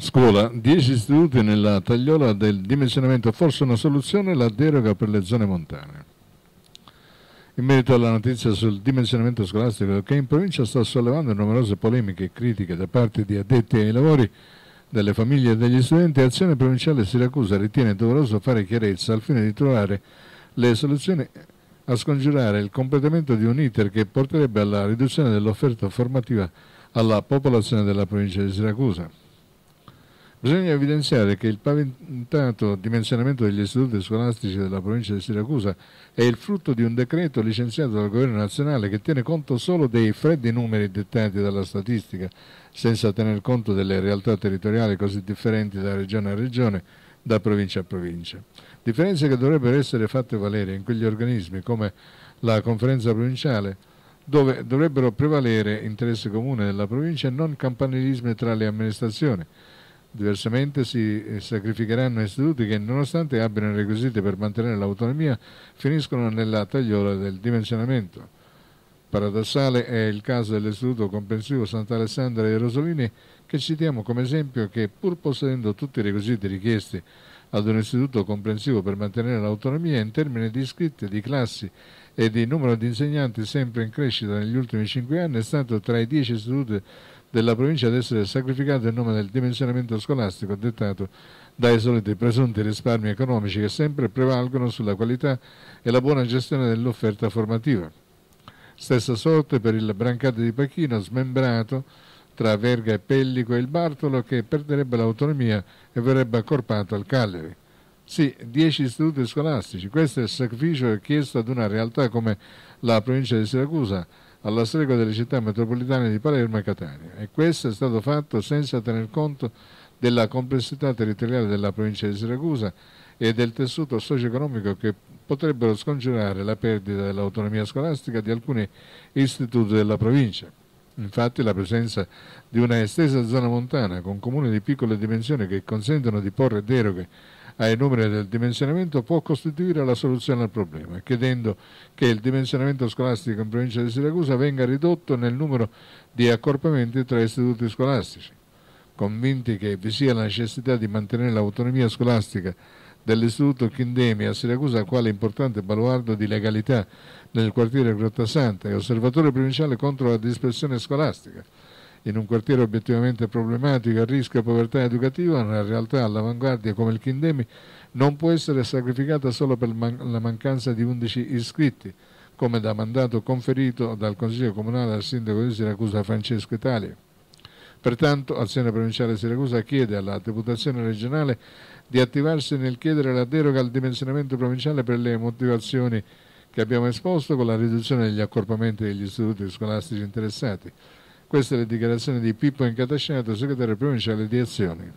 Scuola, 10 istituti nella tagliola del dimensionamento, forse una soluzione la deroga per le zone montane. In merito alla notizia sul dimensionamento scolastico che in provincia sta sollevando numerose polemiche e critiche da parte di addetti ai lavori delle famiglie e degli studenti, Azione Provinciale Siracusa ritiene doveroso fare chiarezza al fine di trovare le soluzioni a scongiurare il completamento di un iter che porterebbe alla riduzione dell'offerta formativa alla popolazione della provincia di Siracusa. Bisogna evidenziare che il paventato dimensionamento degli istituti scolastici della provincia di Siracusa è il frutto di un decreto licenziato dal governo nazionale che tiene conto solo dei freddi numeri dettati dalla statistica, senza tener conto delle realtà territoriali così differenti da regione a regione, da provincia a provincia. Differenze che dovrebbero essere fatte valere in quegli organismi come la conferenza provinciale, dove dovrebbero prevalere interesse comune della provincia e non campanilismi tra le amministrazioni Diversamente si eh, sacrificheranno istituti che, nonostante abbiano i requisiti per mantenere l'autonomia, finiscono nella tagliola del dimensionamento. Paradossale è il caso dell'istituto comprensivo Sant'Alessandro e Rosolini, che citiamo come esempio che, pur possedendo tutti i requisiti richiesti ad un istituto comprensivo per mantenere l'autonomia in termini di iscritti, di classi e di numero di insegnanti sempre in crescita negli ultimi cinque anni, è stato tra i dieci istituti della provincia ad essere sacrificato in nome del dimensionamento scolastico dettato dai soliti presunti risparmi economici che sempre prevalgono sulla qualità e la buona gestione dell'offerta formativa. Stessa sorte per il Brancate di Pachino, smembrato tra Verga e Pellico e il Bartolo, che perderebbe l'autonomia e verrebbe accorpato al Cagliari. Sì, dieci istituti scolastici, questo è il sacrificio chiesto ad una realtà come la provincia di Siracusa, alla stregua delle città metropolitane di Palermo e Catania e questo è stato fatto senza tener conto della complessità territoriale della provincia di Siracusa e del tessuto socio-economico che potrebbero scongiurare la perdita dell'autonomia scolastica di alcuni istituti della provincia. Infatti la presenza di una estesa zona montana con comuni di piccole dimensioni che consentono di porre deroghe ai numeri del dimensionamento può costituire la soluzione al problema, chiedendo che il dimensionamento scolastico in provincia di Siracusa venga ridotto nel numero di accorpamenti tra istituti scolastici. Convinti che vi sia la necessità di mantenere l'autonomia scolastica dell'Istituto Chindemi a Siracusa quale importante baluardo di legalità nel quartiere Grotta Santa e osservatore provinciale contro la dispersione scolastica in un quartiere obiettivamente problematico a rischio povertà educativa, una realtà all'avanguardia come il Kindemi non può essere sacrificata solo per man la mancanza di 11 iscritti, come da mandato conferito dal Consiglio Comunale al Sindaco di Siracusa Francesco Italia. Pertanto, Azione Provinciale di Siracusa chiede alla Deputazione regionale di attivarsi nel chiedere la deroga al dimensionamento provinciale per le motivazioni che abbiamo esposto con la riduzione degli accorpamenti degli istituti scolastici interessati queste le dichiarazioni di Pippo Incatascinato, segretario provinciale di Azioni.